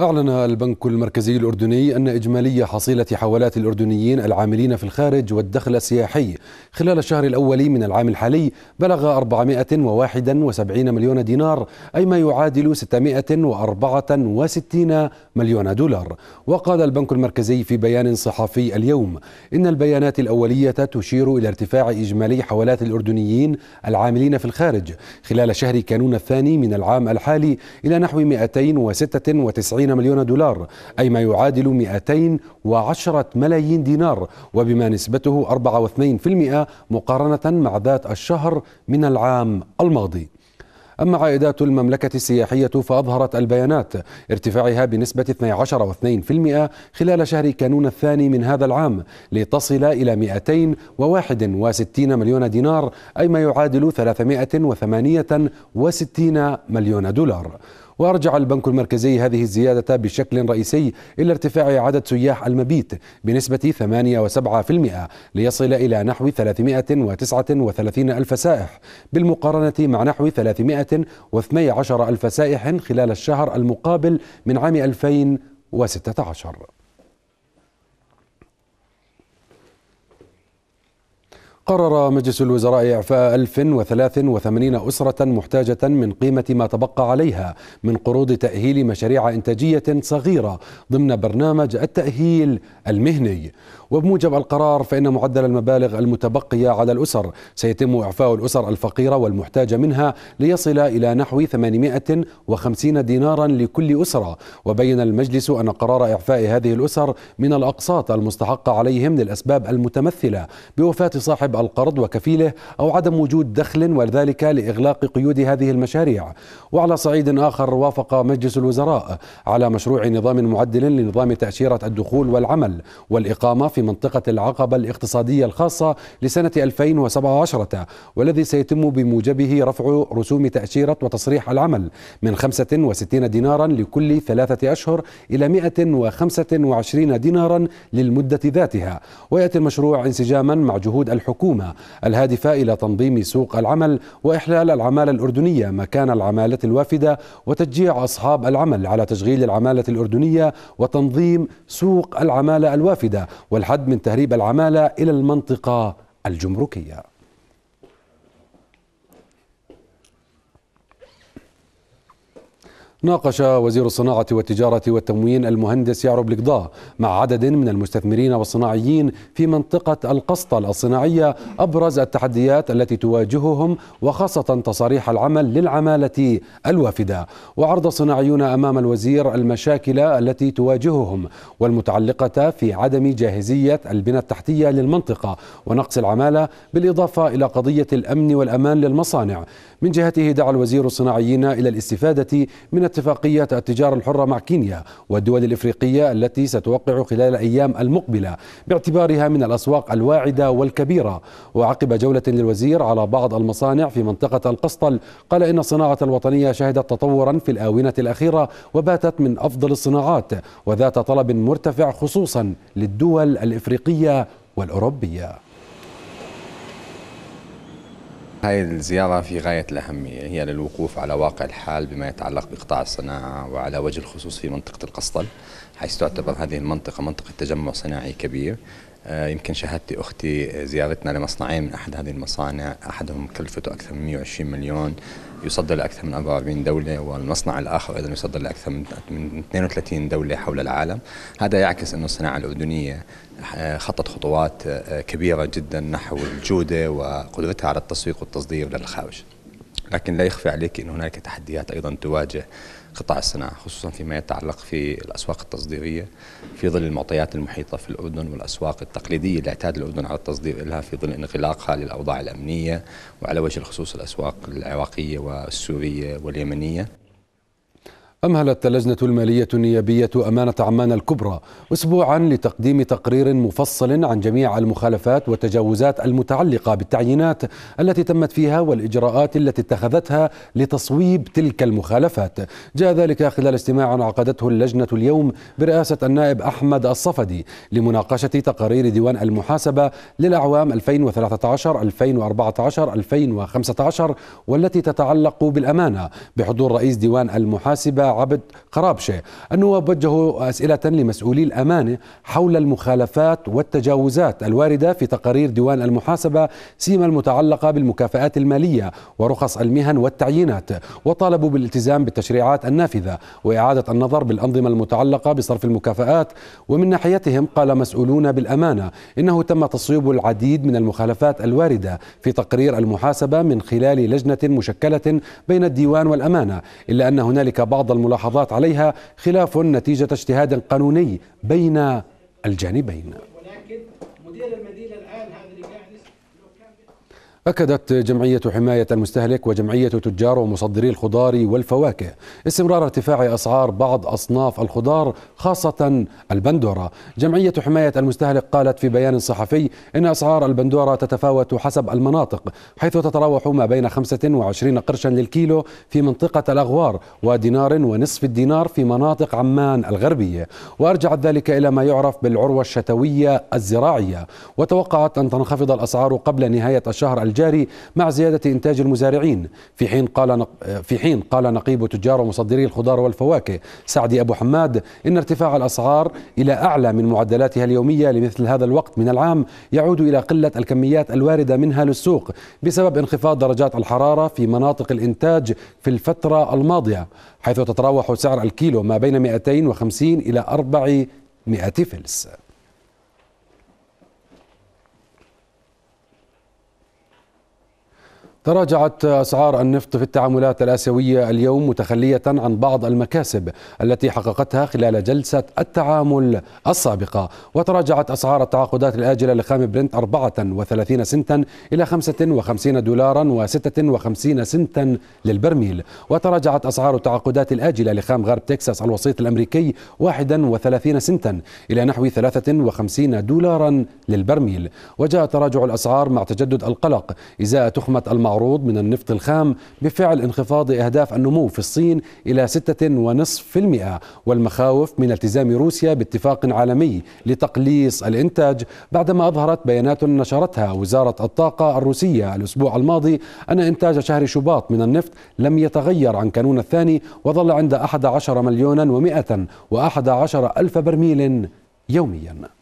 أعلن البنك المركزي الأردني أن إجمالي حصيلة حوالات الأردنيين العاملين في الخارج والدخل السياحي خلال الشهر الأول من العام الحالي بلغ 471 مليون دينار أي ما يعادل 664 مليون دولار وقال البنك المركزي في بيان صحفي اليوم إن البيانات الأولية تشير إلى ارتفاع إجمالي حوالات الأردنيين العاملين في الخارج خلال شهر كانون الثاني من العام الحالي إلى نحو 296 200 مليون دولار أي ما يعادل 210 ملايين دينار وبما نسبته 4.2% مقارنة مع ذات الشهر من العام الماضي أما عائدات المملكة السياحية فأظهرت البيانات ارتفاعها بنسبة 12.2% خلال شهر كانون الثاني من هذا العام لتصل إلى 261 مليون دينار أي ما يعادل 368 مليون دولار وأرجع البنك المركزي هذه الزيادة بشكل رئيسي إلى ارتفاع عدد سياح المبيت بنسبة 8.7% ليصل إلى نحو 339 ألف سائح بالمقارنة مع نحو 312 ألف سائح خلال الشهر المقابل من عام 2016 قرر مجلس الوزراء إعفاء 1083 أسرة محتاجة من قيمة ما تبقى عليها من قروض تأهيل مشاريع إنتاجية صغيرة ضمن برنامج التأهيل المهني وبموجب القرار فإن معدل المبالغ المتبقية على الأسر سيتم إعفاء الأسر الفقيرة والمحتاجة منها ليصل إلى نحو 850 دينارا لكل أسرة وبين المجلس أن قرار إعفاء هذه الأسر من الأقساط المستحقة عليهم للأسباب المتمثلة بوفاة صاحب القرض وكفيله أو عدم وجود دخل وذلك لإغلاق قيود هذه المشاريع وعلى صعيد آخر وافق مجلس الوزراء على مشروع نظام معدل لنظام تأشيرة الدخول والعمل والإقامة في في منطقة العقبة الاقتصادية الخاصة لسنة 2017 والذي سيتم بموجبه رفع رسوم تأشيرة وتصريح العمل من 65 دينارا لكل ثلاثة أشهر إلى 125 دينارا للمدة ذاتها ويأتي المشروع انسجاما مع جهود الحكومة الهادفة إلى تنظيم سوق العمل وإحلال العمالة الأردنية مكان العمالة الوافدة وتشجيع أصحاب العمل على تشغيل العمالة الأردنية وتنظيم سوق العمالة الوافدة والحل الحد من تهريب العمالة إلى المنطقة الجمركية ناقش وزير الصناعة والتجارة والتموين المهندس يعرب القضاء مع عدد من المستثمرين والصناعيين في منطقة القسطة الصناعية أبرز التحديات التي تواجههم وخاصة تصاريح العمل للعمالة الوافدة وعرض الصناعيون أمام الوزير المشاكل التي تواجههم والمتعلقة في عدم جاهزية البنى التحتية للمنطقة ونقص العمالة بالإضافة إلى قضية الأمن والأمان للمصانع من جهته دعا الوزير الصناعيين إلى الاستفادة من اتفاقية التجارة الحرة مع كينيا والدول الإفريقية التي ستوقع خلال الأيام المقبلة باعتبارها من الأسواق الواعدة والكبيرة وعقب جولة للوزير على بعض المصانع في منطقة القسطل قال إن الصناعة الوطنية شهدت تطورا في الآونة الأخيرة وباتت من أفضل الصناعات وذات طلب مرتفع خصوصا للدول الإفريقية والأوروبية هاي الزيارة في غاية الأهمية هي للوقوف على واقع الحال بما يتعلق بقطاع الصناعة وعلى وجه الخصوص في منطقة القسطل حيث تعتبر هذه المنطقة منطقة تجمع صناعي كبير آه، يمكن شهادتي اختي زيارتنا لمصنعين من احد هذه المصانع احدهم كلفته اكثر من 120 مليون يصدر لاكثر من 44 دوله والمصنع الاخر ايضا يصدر لاكثر من 32 دوله حول العالم هذا يعكس انه الصناعه الاردنيه آه، خطت خطوات آه، كبيره جدا نحو الجوده وقدرتها على التسويق والتصدير للخارج لكن لا يخفى عليك ان هناك تحديات ايضا تواجه قطاع الصناعة خصوصا فيما يتعلق في الأسواق التصديرية في ظل المعطيات المحيطة في الأردن والأسواق التقليدية اللي اعتاد الأردن على التصدير لها في ظل انغلاقها للأوضاع الأمنية وعلى وجه الخصوص الأسواق العراقية والسورية واليمنية أمهلت اللجنة المالية النيابية أمانة عمان الكبرى أسبوعا لتقديم تقرير مفصل عن جميع المخالفات والتجاوزات المتعلقة بالتعيينات التي تمت فيها والإجراءات التي اتخذتها لتصويب تلك المخالفات جاء ذلك خلال اجتماع عقدته اللجنة اليوم برئاسة النائب أحمد الصفدي لمناقشة تقارير ديوان المحاسبة للأعوام 2013 2014 2015 والتي تتعلق بالأمانة بحضور رئيس ديوان المحاسبة عبد قرابشة النواب وجهوا أسئلة لمسؤولي الأمانة حول المخالفات والتجاوزات الواردة في تقارير ديوان المحاسبة سيما المتعلقة بالمكافآت المالية ورخص المهن والتعيينات وطالبوا بالالتزام بالتشريعات النافذة وإعادة النظر بالأنظمة المتعلقة بصرف المكافآت ومن ناحيتهم قال مسؤولون بالأمانة إنه تم تصويب العديد من المخالفات الواردة في تقرير المحاسبة من خلال لجنة مشكلة بين الديوان والأمانة إلا أن هنالك بعض والملاحظات عليها خلاف نتيجة اجتهاد قانوني بين الجانبين أكدت جمعية حماية المستهلك وجمعية تجار ومصدري الخضار والفواكه استمرار ارتفاع أسعار بعض أصناف الخضار خاصة البندورة جمعية حماية المستهلك قالت في بيان صحفي إن أسعار البندورة تتفاوت حسب المناطق حيث تتراوح ما بين 25 قرشا للكيلو في منطقة الأغوار ودينار ونصف الدينار في مناطق عمان الغربية وأرجعت ذلك إلى ما يعرف بالعروة الشتوية الزراعية وتوقعت أن تنخفض الأسعار قبل نهاية الشهر الجاري التجاري مع زيادة إنتاج المزارعين في حين قال في حين قال نقيب تجار ومصدري الخضار والفواكه سعدي أبو حماد إن ارتفاع الأسعار إلى أعلى من معدلاتها اليومية لمثل هذا الوقت من العام يعود إلى قلة الكميات الواردة منها للسوق بسبب انخفاض درجات الحرارة في مناطق الإنتاج في الفترة الماضية حيث تتراوح سعر الكيلو ما بين 250 إلى 400 فلس تراجعت أسعار النفط في التعاملات الآسيوية اليوم متخلية عن بعض المكاسب التي حققتها خلال جلسة التعامل السابقة وتراجعت أسعار التعاقدات الآجلة لخام برنت 34 سنتا إلى 55 دولارا و56 سنتا للبرميل وتراجعت أسعار التعاقدات الآجلة لخام غرب تكساس الوسيط الأمريكي 31 سنتا إلى نحو 53 دولارا للبرميل وجاء تراجع الأسعار مع تجدد القلق إزاء تخمة المعروف العروض من النفط الخام بفعل انخفاض أهداف النمو في الصين إلى 6.5% والمخاوف من التزام روسيا باتفاق عالمي لتقليص الإنتاج بعدما أظهرت بيانات نشرتها وزارة الطاقة الروسية الأسبوع الماضي أن إنتاج شهر شباط من النفط لم يتغير عن كانون الثاني وظل عند 11 مليونا و111 ألف برميل يومياً